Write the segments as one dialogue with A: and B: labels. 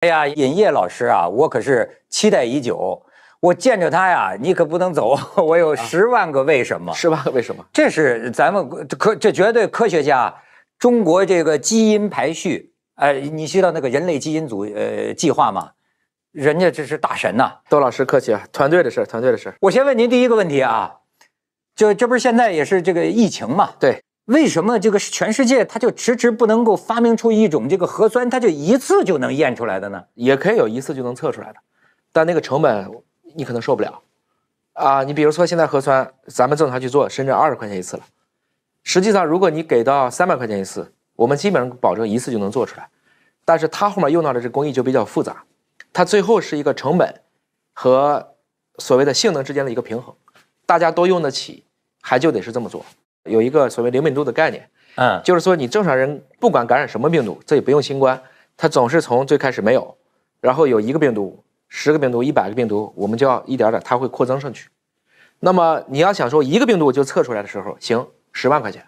A: 哎呀，尹烨老师啊，我可是期待已久。我见着他呀，你可不能走，我有十万个为什么。十万个为什么？这是咱们科，这绝对科学家。中国这个基因排序，哎，你知道那个人类基因组呃计划吗？人家这是大神呐。窦老师客气啊，团队的事，团队的事。我先问您第一个问题啊，就这不是现在也是这个疫情嘛？对。为什么这个全世界它就迟迟不能够发明出一种这个核酸，它就一次就能验出来的呢？
B: 也可以有一次就能测出来的，但那个成本你可能受不了啊！你比如说现在核酸，咱们正常去做，深圳二十块钱一次了。实际上，如果你给到三百块钱一次，我们基本上保证一次就能做出来。但是它后面用到的这工艺就比较复杂，它最后是一个成本和所谓的性能之间的一个平衡，大家都用得起，还就得是这么做。有一个所谓灵敏度的概念，嗯，就是说你正常人不管感染什么病毒，这也不用新冠，它总是从最开始没有，然后有一个病毒、十个病毒、一百个病毒，我们就要一点点，它会扩增上去。那么你要想说一个病毒就测出来的时候行十万块钱，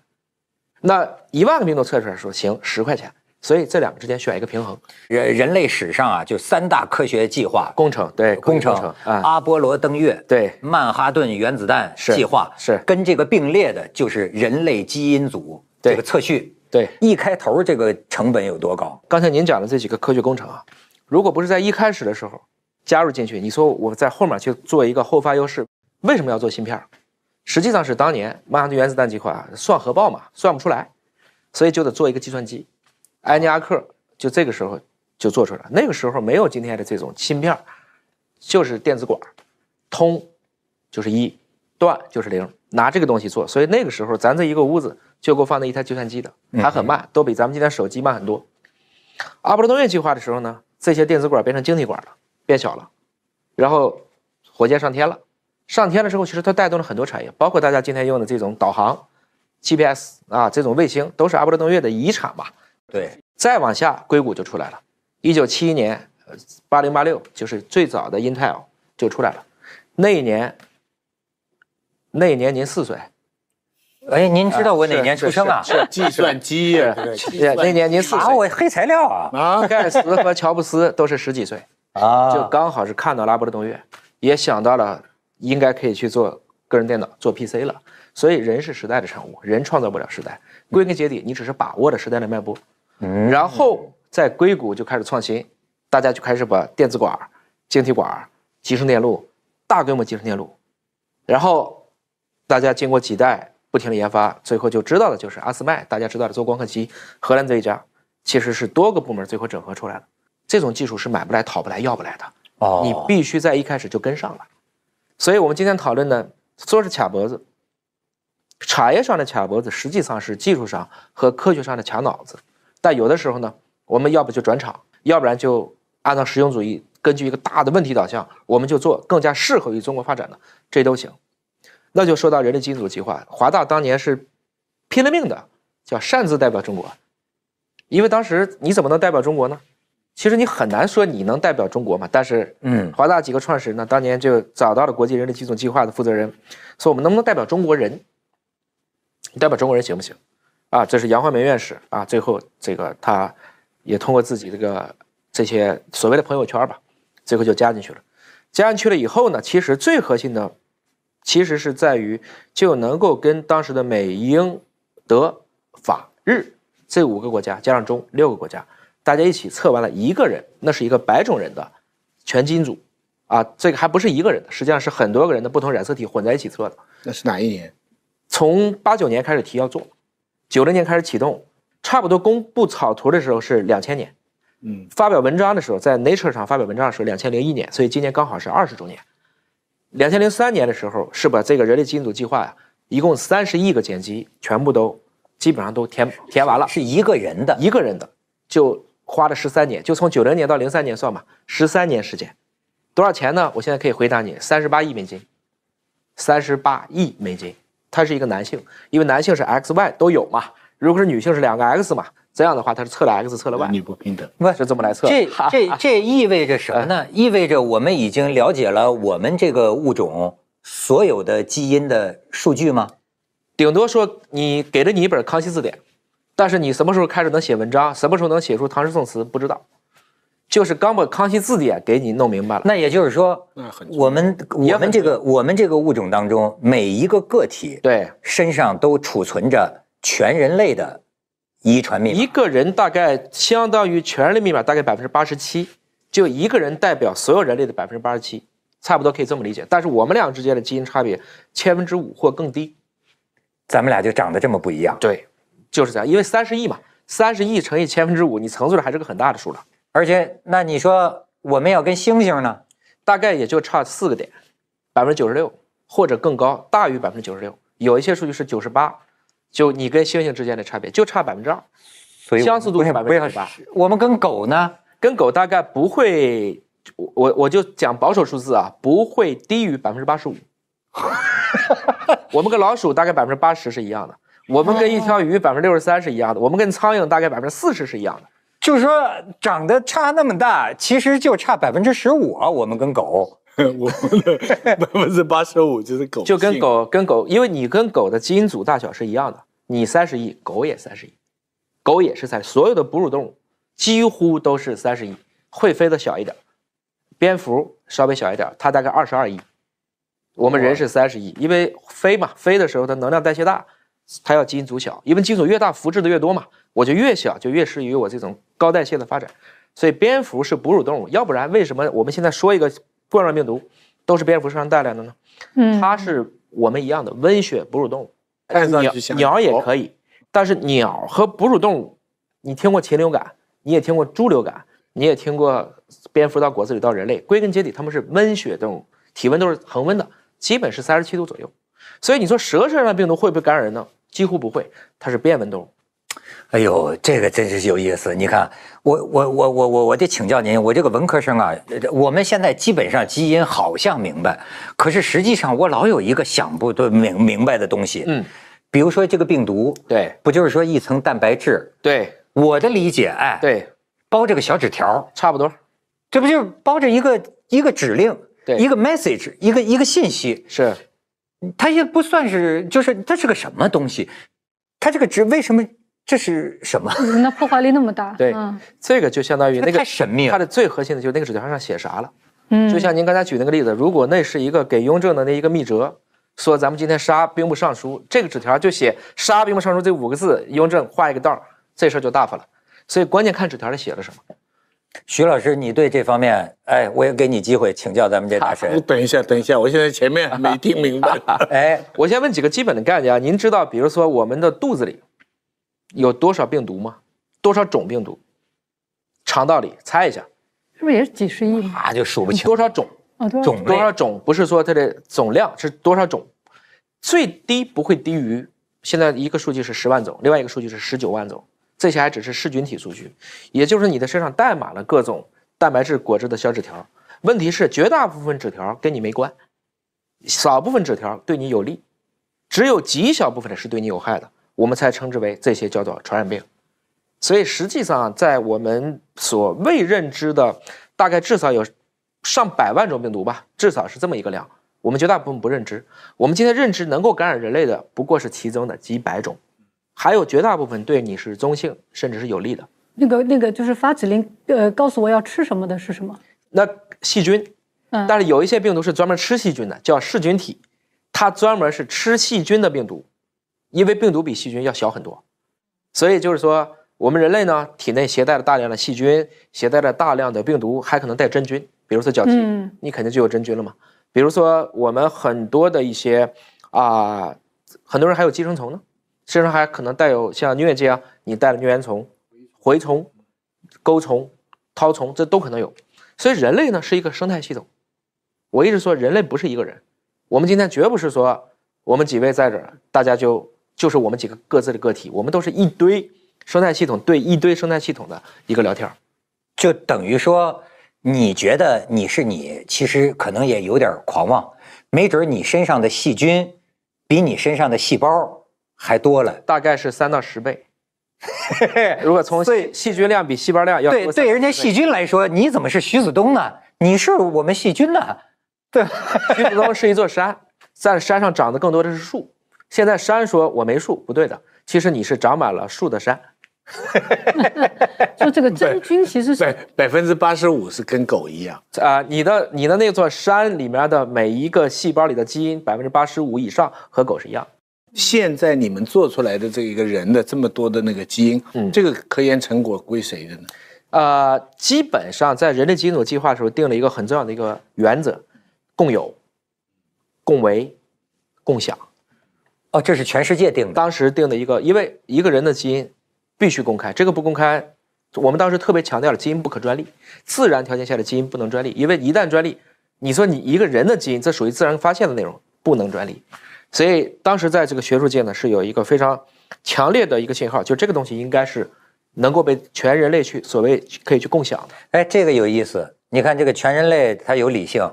B: 那一万个病毒测出来的时候，行十块钱。所以这两个之间选一个平衡。人人类史上
A: 啊，就三大科学计划工程，对工程啊，阿波罗登月，对曼哈顿原子弹计划，是跟这个并列的，就是人类基因组这个测
B: 序。对，一开头这个成本有多高？刚才您讲的这几个科学工程啊，如果不是在一开始的时候加入进去，你说我在后面去做一个后发优势，为什么要做芯片？实际上是当年曼哈顿原子弹计划算核爆嘛，算不出来，所以就得做一个计算机。埃尼阿克就这个时候就做出来了。那个时候没有今天的这种芯片，就是电子管，通就是一，断就是零，拿这个东西做。所以那个时候咱这一个屋子就够放那一台计算机的，还很慢，都比咱们今天手机慢很多。阿波罗登月计划的时候呢，这些电子管变成晶体管了，变小了，然后火箭上天了。上天了之后，其实它带动了很多产业，包括大家今天用的这种导航、GPS 啊，这种卫星都是阿波罗登月的遗产吧。对，再往下，硅谷就出来了。一九七一年，八零八六，就是最早的 Intel 就出来了。那一年，那一年您四岁。哎，您知道我哪年出生啊？是计算机呀。那年您四岁。啊，我黑材料啊。啊，盖茨和乔布斯都是十几岁啊，就刚好是看到拉布的东岳，也想到了应该可以去做。个人电脑做 PC 了，所以人是时代的产物，人创造不了时代。归根结底，你只是把握了时代的脉搏。嗯，然后在硅谷就开始创新，大家就开始把电子管、晶体管、集成电路、大规模集成电路，然后大家经过几代不停的研发，最后就知道的就是阿斯麦。大家知道的，做光刻机，荷兰这一家其实是多个部门最后整合出来的。这种技术是买不来、讨不来、要不来的。哦，你必须在一开始就跟上了。所以我们今天讨论呢。说是卡脖子，产业上的卡脖子实际上是技术上和科学上的卡脑子。但有的时候呢，我们要不就转场，要不然就按照实用主义，根据一个大的问题导向，我们就做更加适合于中国发展的，这都行。那就说到人类基因组计划，华大当年是拼了命的，叫擅自代表中国，因为当时你怎么能代表中国呢？其实你很难说你能代表中国嘛，但是，嗯，华大几个创始人呢，当年就找到了国际人类基础计划的负责人，说我们能不能代表中国人，代表中国人行不行？啊，这是杨焕梅院士啊，最后这个他也通过自己这个这些所谓的朋友圈吧，最后就加进去了。加进去了以后呢，其实最核心的，其实是在于就能够跟当时的美英德法日这五个国家加上中六个国家。大家一起测完了一个人，那是一个白种人的全基因组啊，这个还不是一个人的，实际上是很多个人的不同染色体混在一起测的。那是哪一年？从八九年开始提要做，九零年开始启动，差不多公布草图的时候是两千年，嗯，发表文章的时候在 Nature 上发表文章的时候两千零一年，所以今年刚好是二十周年。两千零三年的时候是把这个人类基因组计划呀，一共三十亿个碱基全部都基本上都填填完了，是一个人的一个人的就。花了十三年，就从九零年到零三年算吧，十三年时间，多少钱呢？我现在可以回答你，三十八亿美金，三十八亿美金。他是一个男性，因为男性是 XY 都有嘛，如果是女性是两个 X 嘛，这样的话他是测了 X 测了 Y，女不平等是这么来测？这这
A: 这意味着什么呢？意味着我们已经了解了我们这个物种所有
B: 的基因的数据吗？顶多说你给了你一本《康熙字典》。但是你什么时候开始能写文章？什么时候能写出唐诗宋词？不知道。就是刚把《康熙字典》给你弄明白了。那也就是说，我们我们这个我们这个物种
A: 当中每一个个体，对身上都储存着全人类的
B: 遗传密码。一个人大概相当于全人类密码大概百分之八十七，就一个人代表所有人类的百分之八十七，差不多可以这么理解。但是我们俩之间的基因差别千分之五或更低，咱们俩就长得这么不一样。对。就是这样，因为三十亿嘛，三十亿乘以千分之五，你层次上还是个很大的数了。而且，那你说我们要跟猩猩呢，大概也就差四个点，百分之九十六或者更高，大于百分之九十六。有一些数据是九十八，就你跟猩猩之间的差别就差百分之二，所以相似度百分之八。我们跟狗呢，跟狗大概不会，我我就讲保守数字啊，不会低于百分之八十五。我们跟老鼠大概百分之八十是一样的。我们跟一条鱼百分之六十三是一样的，我们跟苍蝇大概百分之四十是一样的，就是说长得差那么大，其实就差百分之十五。我们跟狗，我们的百分之八十五就是狗，就跟狗跟狗，因为你跟狗的基因组大小是一样的，你三十亿，狗也三十亿，狗也是三，所有的哺乳动物几乎都是三十亿，会飞的小一点，蝙蝠稍微小一点，它大概二十二亿，我们人是三十亿，因为飞嘛，飞的时候它能量代谢大。它要基因组小，因为基因组越大，复制的越多嘛，我就越小，就越适于我这种高代谢的发展。所以，蝙蝠是哺乳动物，要不然为什么我们现在说一个冠状病毒都是蝙蝠身上带来的呢？嗯，它是我们一样的温血哺乳动物。鸟鸟也可以，但是鸟和哺乳动物，你听过禽流感，你也听过猪流感，你也听过蝙蝠到果子里到人类，归根结底，它们是温血动物，体温都是恒温的，基本是三十七度左右。所以你说蛇身上的病毒会不会感染人呢？几乎不会，它是变温动物。
A: 哎呦，这个真是有意思。你看，我我我我我我得请教您，我这个文科生啊，我们现在基本上基因好像明白，可是实际上我老有一个想不都明明白的东西。嗯，比如说这个病毒，对，不就是说一层蛋白质？对，我的理解，哎，对，包着个小纸条，差不多，这不就是包着一个一个指令，对，一个 message，一个一个信息是。它也不算是，就是它是个什么东西，它这个值为什么这
B: 是什么？
A: 那破坏力那么大？对，
B: 这个就相当于那个太神秘。它的最核心的就是那个纸条上写啥了？嗯，就像您刚才举那个例子，如果那是一个给雍正的那一个密折，说咱们今天杀兵部尚书，这个纸条就写杀兵部尚书这五个字，雍正画一个道这事儿就大发了。所以关键看纸条上写了什么。徐老师，你对这方面，哎，我也给你机会请教咱们这大神。等一下，等一下，我现在前面没 听明白。哎，我先问几个基本的概念啊。您知道，比如说我们的肚子里有多少病毒吗？多少种病毒？肠道里，猜一下，是不是也是几十亿啊，那就数不清。多少种？
A: 啊，多少种？多
B: 少种？不是说它的总量是多少种，最低不会低于现在一个数据是十万种，另外一个数据是十九万种。这些还只是噬菌体数据，也就是你的身上带满了各种蛋白质、果汁的小纸条。问题是，绝大部分纸条跟你没关，少部分纸条对你有利，只有极小部分的是对你有害的，我们才称之为这些叫做传染病。所以实际上，在我们所未认知的，大概至少有上百万种病毒吧，至少是这么一个量。我们绝大部分不认知，我们今天认知能够感染人类的不过是其中的几百种。还有绝大部分对你是中性，甚至是有利的。
A: 那个那个就是发指令，呃，告诉我要吃什么的是什么？
B: 那细菌。嗯。但是有一些病毒是专门吃细菌的，叫噬菌体，它专门是吃细菌的病毒。因为病毒比细菌要小很多，所以就是说，我们人类呢，体内携带了大量的细菌，携带了大量的病毒，还可能带真菌，比如说脚气，你肯定就有真菌了嘛。比如说我们很多的一些啊，很多人还有寄生虫呢。身上还可能带有像疟疾啊，你带了疟原虫、蛔虫、钩虫、绦虫，这都可能有。所以人类呢是一个生态系统。我一直说人类不是一个人，我们今天绝不是说我们几位在这儿，大家就就是我们几个各自的个体，我们都是一堆生态系统对一堆生态系统的一个聊天，就等于说
A: 你觉得你是你，其实可能也有点狂妄，没准你身上的细菌比你身上的细胞。还多了，
B: 大概是三到十倍。
A: 如果从细细菌量比细胞量要对对，人家细菌来说，你怎么是徐子东呢？你是我们细菌呢？
B: 对，徐子东是一座山，在山上长的更多的是树。现在山说我没树，不对的，其实你是长满了树的山。就这个真菌其实是对百分之八十五是跟狗一样啊，你的你的那座山里面的每一个细胞里的基因百分之八十五以上和狗是一样。现在你们做出来的这一个人的这么多的那个基因，这个科研成果归谁的呢？啊，基本上在人类基因组计划的时候定了一个很重要的一个原则：共有、共为、共享。哦，这是全世界定的，当时定的一个，因为一个人的基因必须公开，这个不公开，我们当时特别强调了基因不可专利，自然条件下的基因不能专利，因为一旦专利，你说你一个人的基因，这属于自然发现的内容，不能专利。所以当时在这个学术界呢，是有一个非常强烈的一个信号，就这个东西应该是能够被全人类去所谓可以去共享的。哎，这个有意思，
A: 你看这个全人类它有理性，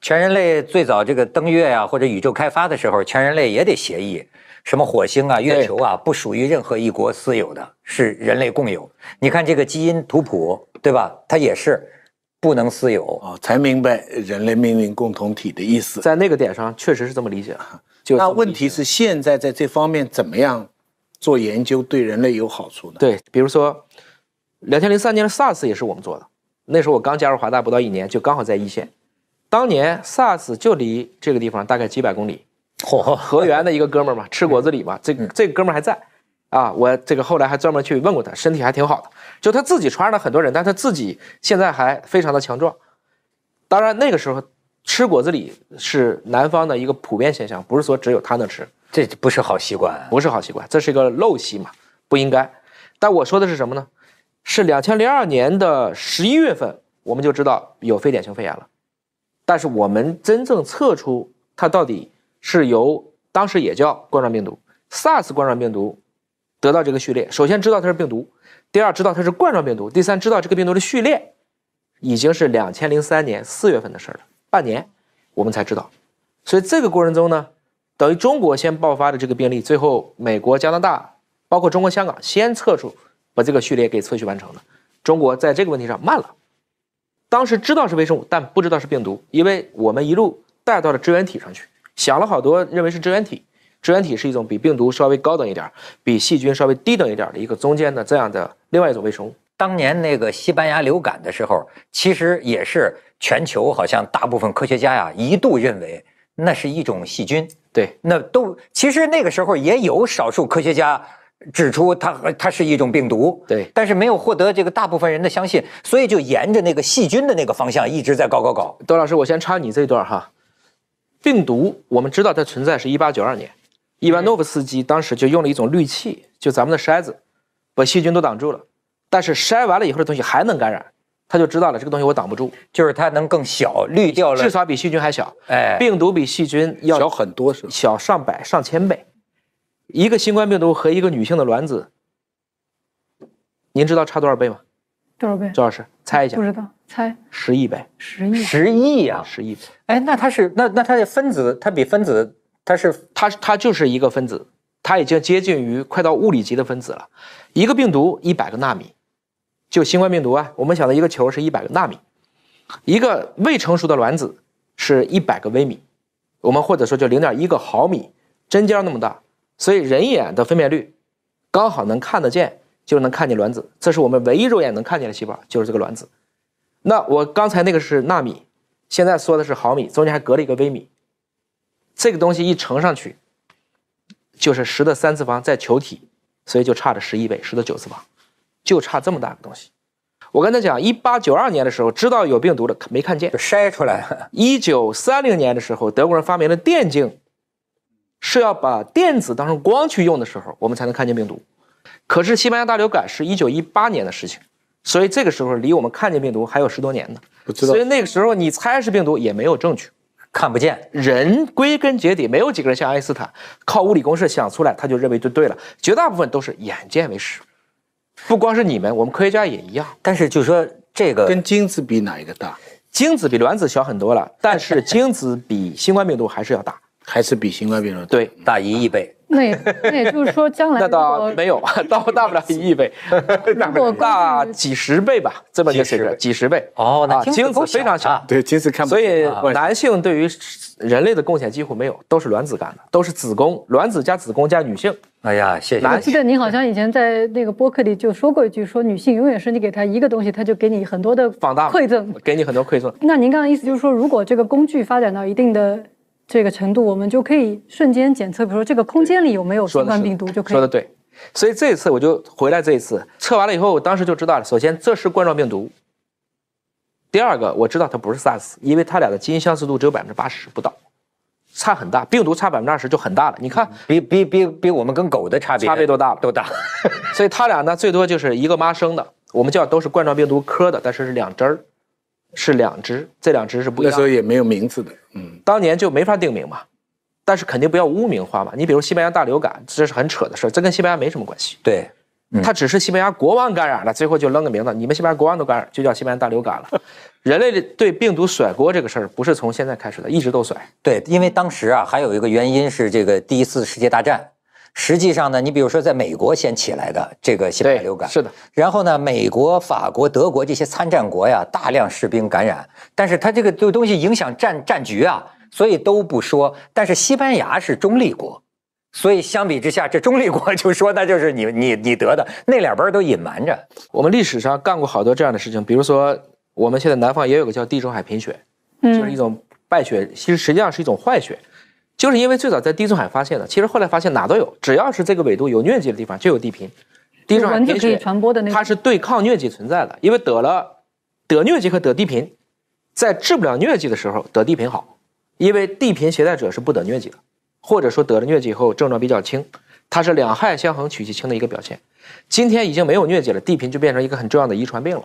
A: 全人类最早这个登月啊，或者宇宙开发的时候，全人类也得协议，什么火星啊、月球啊不属于任何一国私有的，是人类共有。你看这个基因图谱，对吧？它也是不能
B: 私有啊。才明白人类命运共同体的意思，在那个点上确实是这么理解。那问题是现在在这方面怎么样做研究对人类有好处呢？对，比如说，两千零三年的 SARS 也是我们做的。那时候我刚加入华大不到一年，就刚好在一线。当年 SARS 就离这个地方大概几百公里，河源的一个哥们儿嘛，吃果子李嘛，这个这个哥们儿还在啊。我这个后来还专门去问过他，身体还挺好的。就他自己传染了很多人，但他自己现在还非常的强壮。当然那个时候。吃果子狸是南方的一个普遍现象，不是说只有他能吃，这不是好习惯，不是好习惯，这是一个陋习嘛，不应该。但我说的是什么呢？是两千零二年的十一月份，我们就知道有非典型肺炎了。但是我们真正测出它到底是由当时也叫冠状病毒 SARS 冠状病毒得到这个序列，首先知道它是病毒，第二知道它是冠状病毒，第三知道这个病毒的序列已经是两千零三年四月份的事了。半年，我们才知道，所以这个过程中呢，等于中国先爆发的这个病例，最后美国、加拿大，包括中国香港先测出，把这个序列给测序完成了。中国在这个问题上慢了，当时知道是微生物，但不知道是病毒，因为我们一路带到了支原体上去，想了好多，认为是支原体。支原体是一种比病毒稍微高等一点，比细菌稍微低等一点的一个中间的这样的另外一种微生物。当年那个西班牙流感的时候，其实也
A: 是。全球好像大部分科学家呀一度认为那是一种细菌，对，那都其实那个时候也有少数科学家指出它它是一种病毒，对，但是没有获得这个大部分人的相信，所以就沿着那个细菌的那个方
B: 向一直在搞搞搞。窦老师，我先插你这一段哈，病毒我们知道它存在是一八九二年，伊万诺夫斯基当时就用了一种滤器，就咱们的筛子，把细菌都挡住了，但是筛完了以后的东西还能感染。他就知道了，这个东西我挡不住，就是它能更小，滤掉了，至少比细菌还小。哎，病毒比细菌要小很多，是小上百、上千倍。一个新冠病毒和一个女性的卵子，您知道差多少倍吗？多少倍？周老师猜一下。不知道，猜十亿倍？十亿？十亿呀！十亿。哎，那它是那那它的分子，它比分子它是它它就是一个分子，它已经接近于快到物理级的分子了。一个病毒一百个纳米。就新冠病毒啊，我们想的一个球是一百个纳米，一个未成熟的卵子是一百个微米，我们或者说就零点一个毫米，针尖那么大，所以人眼的分辨率刚好能看得见，就能看见卵子。这是我们唯一肉眼能看见的细胞，就是这个卵子。那我刚才那个是纳米，现在说的是毫米，中间还隔了一个微米，这个东西一乘上去就是十的三次方在球体，所以就差了十一倍，十的九次方。就差这么大个东西，我跟他讲，一八九二年的时候知道有病毒了，没看见就筛出来了。一九三零年的时候，德国人发明了电镜，是要把电子当成光去用的时候，我们才能看见病毒。可是西班牙大流感是一九一八年的事情，所以这个时候离我们看见病毒还有十多年呢。知道。所以那个时候你猜是病毒也没有证据，看不见。人归根结底没有几个人像爱因斯坦靠物理公式想出来，他就认为就对了。绝大部分都是眼见为实。不光是你们，我们科学家也一样。但是就是说，这个跟精子比哪一个大？精子比卵子小很多了，但是 精子比新冠病毒还是要大，还是比新冠病毒大，对，大一亿倍。那那也就是说将来那倒没有，到 大不了一亿倍，如果 大几十倍吧，这么一个水准，几十倍哦，那精子非常强，对精子看，所以男性对于人类的贡献几乎没有，都是卵子干的，都是子宫，卵子加子宫加女性。哎呀，谢谢。我记得
A: 您好像以前在那个博客里就说过一句，说女性永远是你给她一个东西，她就给你很多的放大馈赠，
B: 给你很多馈赠。
A: 那您刚刚意思就是说，如果这个工具发展到一定的。这个程度，我们就可以瞬间检测，比如说这个空间里有没有新冠病毒，就可以。说的
B: 对，所以这一次我就回来，这一次测完了以后，我当时就知道了。首先这是冠状病毒，第二个我知道它不是 SARS，因为它俩的基因相似度只有百分之八十不到，差很大，病毒差百分之二十就很大了。你看，比比比比我们跟狗的差别，差别多大？都大。所以它俩呢，最多就是一个妈生的，我们叫都是冠状病毒科的，但是是两针儿。是两只，这两只是不那时候也没有名字的，嗯，当年就没法定名嘛，但是肯定不要污名化嘛。你比如西班牙大流感，这是很扯的事这跟西班牙没什么关系。对，它只是西班牙国王感染了，最后就扔个名字，你们西班牙国王都感染，就叫西班牙大流感了。人类对病毒甩锅这个事儿，不是从现在开始的，一直都甩。对，因为当时啊，还有一个原因
A: 是这个第一次世界大战。实际上呢，你比如说，在美国先起来的这个新冠流感，是的。然后呢，美国、法国、德国这些参战国呀，大量士兵感染，但是它这个这东西影响战战局啊，所以都不说。但是西班牙是
B: 中立国，所以相比之下，这中立国就说那就是你你你得的。那两边都隐瞒着。我们历史上干过好多这样的事情，比如说我们现在南方也有个叫地中海贫血，就是一种败血，其实实际上是一种坏血。就是因为最早在地中海发现的，其实后来发现哪都有，只要是这个纬度有疟疾的地方就有地贫。地中海它是对抗疟疾存在的，因为得了得疟疾和得地贫，在治不了疟疾的时候得地贫好，因为地贫携带者是不得疟疾的，或者说得了疟疾以后症状比较轻，它是两害相衡取其轻的一个表现。今天已经没有疟疾了，地贫就变成一个很重要的遗传病了。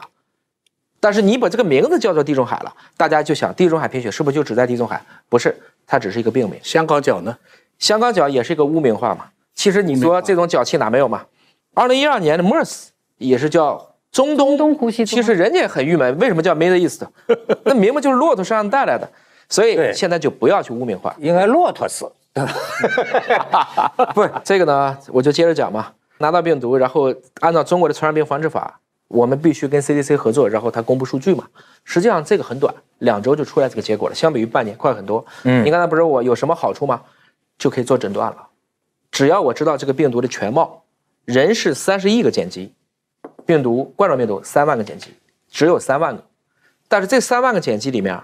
B: 但是你把这个名字叫做地中海了，大家就想地中海贫血是不是就只在地中海？不是。它只是一个病名，香港脚呢？香港脚也是一个污名化嘛。其实你说这种脚气哪没有嘛？二零一二年的 MERS 也是叫中东，其实人家也很郁闷，为什么叫 Middle East？那明明就是骆驼身上带来的，所以现在就不要去污名化。应该骆驼死。不，这个呢，我就接着讲嘛，拿到病毒，然后按照中国的传染病防治法。我们必须跟 CDC 合作，然后他公布数据嘛。实际上这个很短，两周就出来这个结果了，相比于半年快很多。嗯，你刚才不是我有什么好处吗？就可以做诊断了。只要我知道这个病毒的全貌，人是三十亿个碱基，病毒冠状病毒三万个碱基，只有三万个。但是这三万个碱基里面，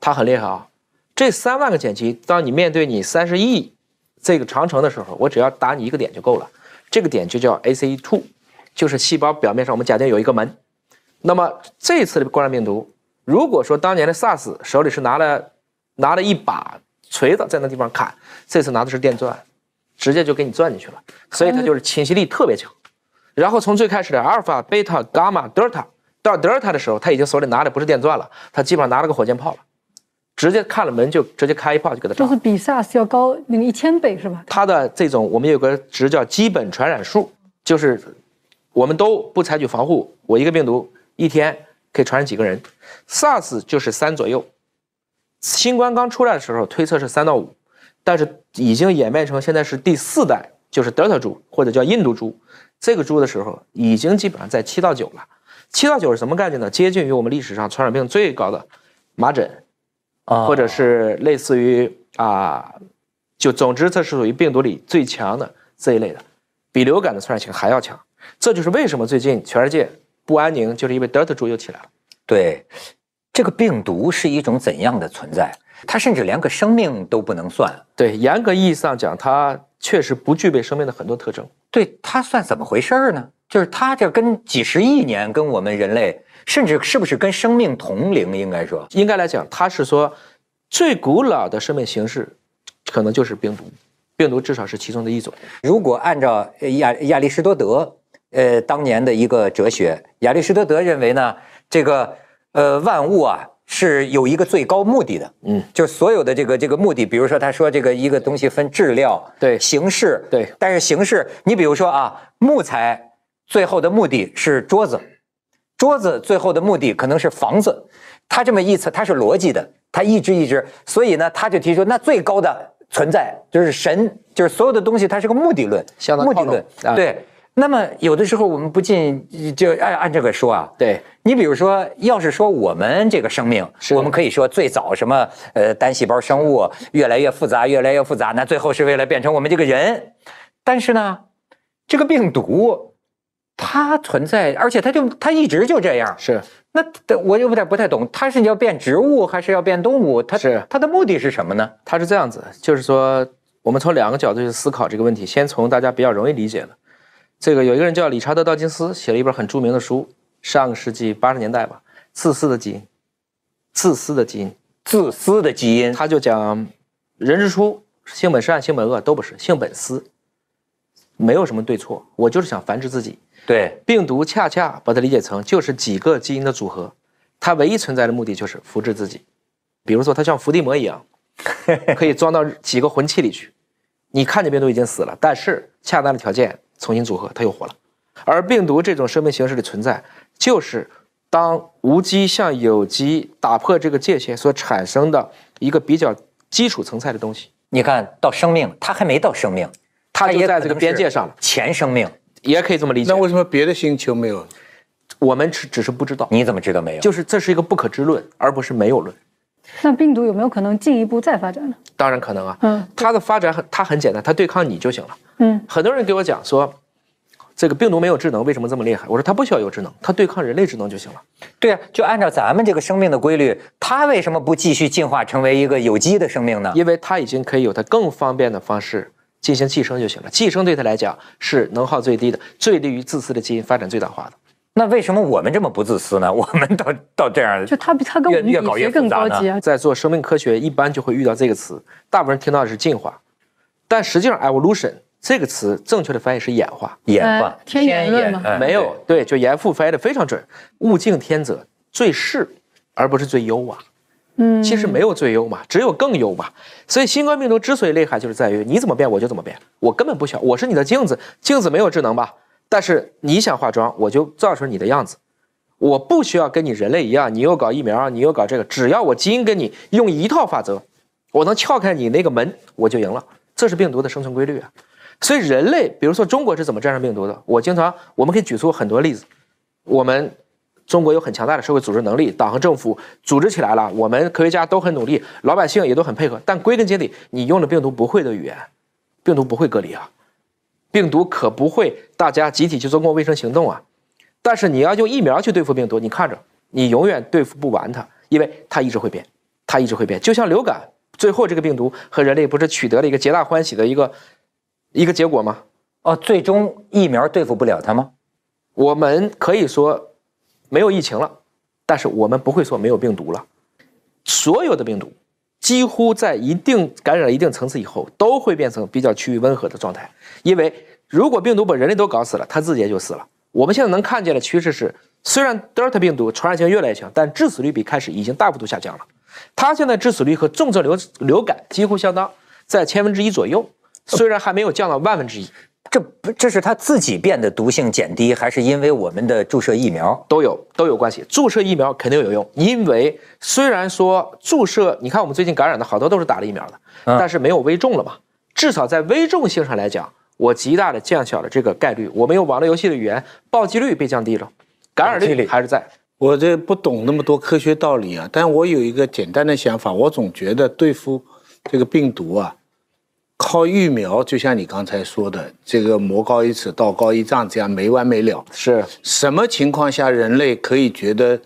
B: 它很厉害啊。这三万个碱基，当你面对你三十亿这个长城的时候，我只要打你一个点就够了，这个点就叫 AC two，就是细胞表面上，我们假定有一个门。那么这次的冠状病毒，如果说当年的 SARS 手里是拿了拿了一把锤子在那地方砍，这次拿的是电钻，直接就给你钻进去了。所以它就是侵袭力特别强。然后从最开始的阿尔法、贝塔、伽马、德尔塔到德尔塔的时候，他已经手里拿的不是电钻了，他基本上拿了个火箭炮了，直接看了门就直接开一炮就给他。就
A: 是比 SARS 要高那个一千倍是吧？
B: 它的这种我们有个值叫基本传染数，就是。我们都不采取防护，我一个病毒一天可以传染几个人？SARS 就是三左右，新冠刚出来的时候推测是三到五，但是已经演变成现在是第四代，就是 Delta 株或者叫印度株，这个株的时候已经基本上在七到九了。七到九是什么概念呢？接近于我们历史上传染病最高的麻疹，或者是类似于啊，就总之这是属于病毒里最强的这一类的，比流感的传染性还要强。这就是为什么最近全世界不安宁，就是因为德尔塔株又起来了。对，这个病
A: 毒是一种怎样的存在？它甚至连个生命都不能算。对，严格意义上讲，它确实不具备生命的很多特征。对，它算怎么回事儿呢？就是它
B: 这跟几十亿年，跟我们人类，甚至是不是跟生命同龄？应该说，应该来讲，它是说最古老的生命形式，可能就是病毒。病毒至少是其中的一种。如果按照亚亚里士多德，呃，当
A: 年的一个哲学，亚里士多德认为呢，这个呃万物啊是有一个最高目的的，嗯，就是所有的这个这个目的，比如说他说这个一个东西分质料，对，形式，对，但是形式，你比如说啊，木材最后的目的是桌子，桌子最后的目的可能是房子，他这么一层，他是逻辑的，他一直一直，所以呢，他就提出那最高的存在就是神，就是所有的东西，它是个目的论，目的论，对。那么有的时候我们不禁就按按这个说啊，对你比如说，要是说我们这个生命，我们可以说最早什么呃单细胞生物越来越复杂，越来越复杂，那最后是为了变成我们这个人。但是呢，这个病毒它存在，而且它就它一直就这样。是那我有点不太懂，它是要变
B: 植物还是要变动物？它是它的目的是什么呢？它是这样子，就是说我们从两个角度去思考这个问题。先从大家比较容易理解的。这个有一个人叫理查德·道金斯，写了一本很著名的书，上个世纪八十年代吧，《自私的基因》，自私的基因，自私的基因，他就讲，人之初，性本善，性本恶都不是，性本私，没有什么对错，我就是想繁殖自己。对，病毒恰恰把它理解成就是几个基因的组合，它唯一存在的目的就是复制自己，比如说它像伏地魔一样，可以装到几个魂器里去，你看见病毒已经死了，但是恰当的条件。重新组合，它又活了。而病毒这种生命形式的存在，就是当无机向有机打破这个界限所产生的一个比较基础层次的东西。
A: 你看到生命，它还没到生命，它就在这个边界上
B: 了，前生命也可以这么理解。那为什么别的星球没有？我们只只是不知道。你怎么知道没有？就是这是一个不可知论，而不是没有论。
A: 那病毒有没有可能进一步再发展呢？
B: 当然可能啊。嗯，它的发展很，它很简单，它对抗你就行了。嗯，很多人给我讲说，这个病毒没有智能，为什么这么厉害？我说它不需要有智能，它对抗人类智能就行了。对啊，就按照咱们这个生命的规律，它为什么不继续进化成为一个有机的生命呢？因为它已经可以有它更方便的方式进行寄生就行了。寄生对它来讲是能耗最低的，最利于自私的基因发展最大化的。那为什么我们这么不自私呢？我们到到这样，就他比他跟我们越搞越更高级啊！在做生命科学，一般就会遇到这个词，大部分人听到的是进化，但实际上 evolution 这个词正确的翻译是演化，演化
A: 天演论嘛？没
B: 有，对，就严复翻译的非常准，物竞天择，最适而不是最优啊，
A: 嗯，其实没
B: 有最优嘛，只有更优嘛。所以新冠病毒之所以厉害，就是在于你怎么变，我就怎么变，我根本不需要，我是你的镜子，镜子没有智能吧？但是你想化妆，我就造出你的样子。我不需要跟你人类一样，你又搞疫苗，你又搞这个。只要我基因跟你用一套法则，我能撬开你那个门，我就赢了。这是病毒的生存规律啊。所以人类，比如说中国是怎么战胜病毒的？我经常我们可以举出很多例子。我们中国有很强大的社会组织能力，党和政府组织起来了，我们科学家都很努力，老百姓也都很配合。但归根结底，你用了病毒不会的语言，病毒不会隔离啊。病毒可不会大家集体去做公共卫生行动啊，但是你要用疫苗去对付病毒，你看着，你永远对付不完它，因为它一直会变，它一直会变。就像流感，最后这个病毒和人类不是取得了一个皆大欢喜的一个一个结果吗？哦，最终疫苗对付不了它吗？我们可以说没有疫情了，但是我们不会说没有病毒了，所有的病毒。几乎在一定感染一定层次以后，都会变成比较趋于温和的状态。因为如果病毒把人类都搞死了，它自己也就死了。我们现在能看见的趋势是，虽然德尔塔病毒传染性越来越强，但致死率比开始已经大幅度下降了。它现在致死率和重症流流感几乎相当，在千分之一左右，虽然还没有降到万分之一。这不，这是他自己变的毒性减低，还是因为我们的注射疫苗都有都有关系？注射疫苗肯定有用，因为虽然说注射，你看我们最近感染的好多都是打了疫苗的，但是没有危重了嘛。至少在危重性上来讲，我极大的降小了这个概率。我们用网络游戏的语言，暴击率被降低了，感染率还是在。我这不懂那么多科学道理啊，但我有一个简单的想法，我总觉得对付这个病毒啊。靠疫苗，就像你刚才说的，这个魔高一尺，道高一丈，这样没完没了。是什么情况下人类可以觉得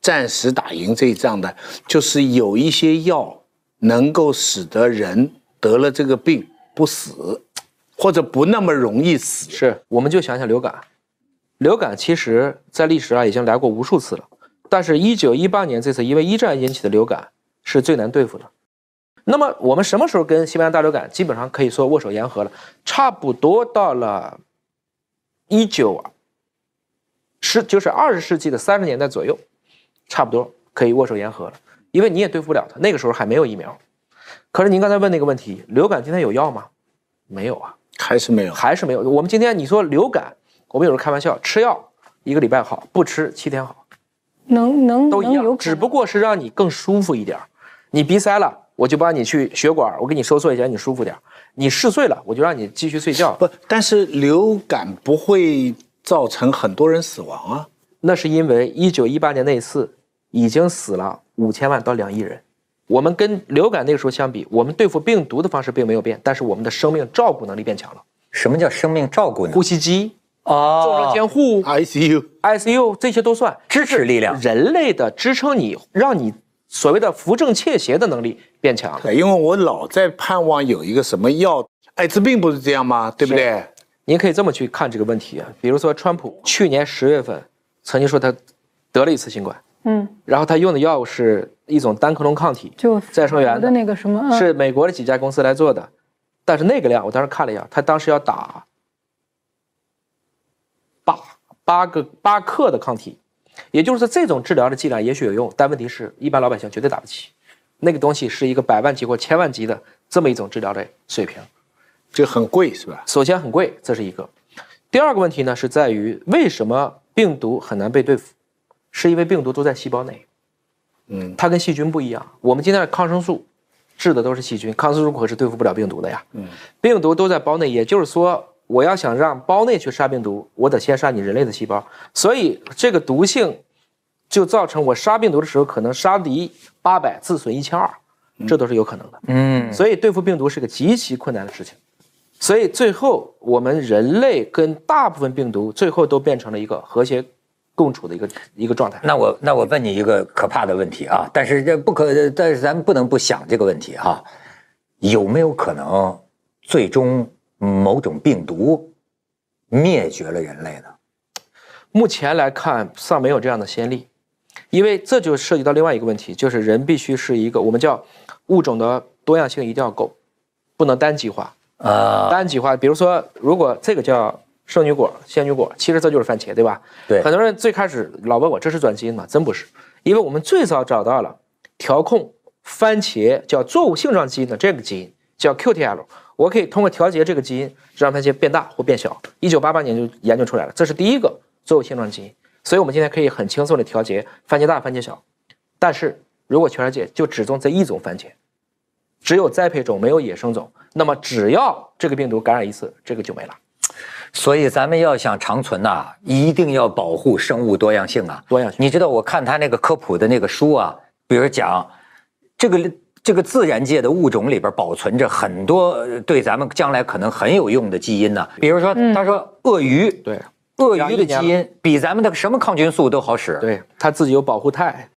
B: 暂时打赢这一仗的？就是有一些药能够使得人得了这个病不死，或者不那么容易死。是，我们就想想流感。流感其实在历史上已经来过无数次了，但是1918年这次因为一战引起的流感是最难对付的。那么我们什么时候跟西班牙大流感基本上可以说握手言和了？差不多到了一九十，就是二十世纪的三十年代左右，差不多可以握手言和了。因为你也对付不了它，那个时候还没有疫苗。可是您刚才问那个问题，流感今天有药吗？没有啊，还是没有，还是没有。我们今天你说流感，我们有时候开玩笑，吃药一个礼拜好，不吃七天好，
A: 能能都一
B: 样，只不过是让你更舒服一点。你鼻塞了。我就帮你去血管，我给你收缩一下，你舒服点。你嗜睡了，我就让你继续睡觉。不，但是流感不会造成很多人死亡啊。那是因为一九一八年那一次已经死了五千万到两亿人。我们跟流感那个时候相比，我们对付病毒的方式并没有变，但是我们的生命照顾能力变强了。什么叫生命照顾呢？呼吸机啊，重症监护，ICU，ICU 这些都算支持力量，人类的支撑你，让你所谓的扶正窃邪的能力。变强了，因为我老在盼望有一个什么药，艾滋病不是这样吗？对不对？您可以这么去看这个问题啊。比如说，川普去年十月份曾经说他得了一次新冠，嗯，然后他用的药物是一种单克隆抗体，就再生元的
A: 那个什么，是
B: 美国的几家公司来做的。但是那个量，我当时看了一下，他当时要打八八个八克的抗体，也就是说，这种治疗的剂量也许有用，但问题是一般老百姓绝对打不起。那个东西是一个百万级或千万级的这么一种治疗的水平，这很贵是吧？首先很贵，这是一个。第二个问题呢，是在于为什么病毒很难被对付？是因为病毒都在细胞内，嗯，它跟细菌不一样。我们今天的抗生素治的都是细菌，抗生素可是对付不了病毒的呀，嗯，病毒都在胞内，也就是说，我要想让胞内去杀病毒，我得先杀你人类的细胞，所以这个毒性。就造成我杀病毒的时候，可能杀敌八百，自损一千二，这都是有可能的。嗯，所以对付病毒是个极其困难的事情。所以最后，我们人类跟大部分病毒最后都变成了一个和谐共处的一个一个状态。那我那我问你一个可怕的问题啊！但是这
A: 不可，但是咱们不能不想这个问题哈。有没有可能最终某种病毒灭绝了人类呢？
B: 目前来看，尚没有这样的先例。因为这就涉及到另外一个问题，就是人必须是一个我们叫物种的多样性一定要够，不能单极化。啊，单极化。比如说，如果这个叫圣女果、仙女果，其实这就是番茄，对吧？对。很多人最开始老问我这是转基因吗？真不是，因为我们最早找到了调控番茄叫作物性状基因的这个基因叫 QTL，我可以通过调节这个基因，让番茄变大或变小。一九八八年就研究出来了，这是第一个作物性状基因。所以，我们今天可以很轻松地调节番茄大、番茄小，但是如果全世界就只种这一种番茄，只有栽培种没有野生种，那么只要这个病毒感染一次，这个就没了。所以，咱们要想长存呐，一定
A: 要保护生物多样性啊，多样性。你知道，我看他那个科普的那个书啊，比如讲，这个这个自然界的物种里边保存着很多对咱们将来可能很有用的基因呢，比如说，他说鳄鱼对。鳄鱼的基因比咱们的什么抗菌素都好使，对，它自己有保护肽。